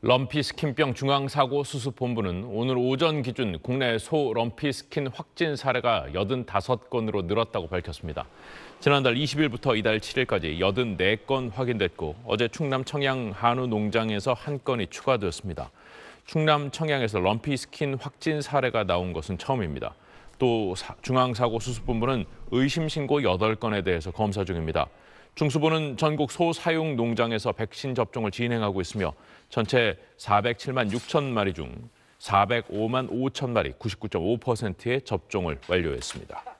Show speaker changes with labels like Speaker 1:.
Speaker 1: 럼피 스킨병 중앙사고 수습본부는 오늘 오전 기준 국내 소 럼피 스킨 확진 사례가 85건으로 늘었다고 밝혔습니다. 지난달 20일부터 이달 7일까지 84건 확인됐고 어제 충남 청양 한우 농장에서 한 건이 추가되었습니다. 충남 청양에서 럼피 스킨 확진 사례가 나온 것은 처음입니다. 또 중앙사고 수습본부는 의심 신고 8건에 대해서 검사 중입니다. 중수부는 전국 소사용 농장에서 백신 접종을 진행하고 있으며 전체 407만 6천 마리 중 405만 5천 마리 99.5%의 접종을 완료했습니다.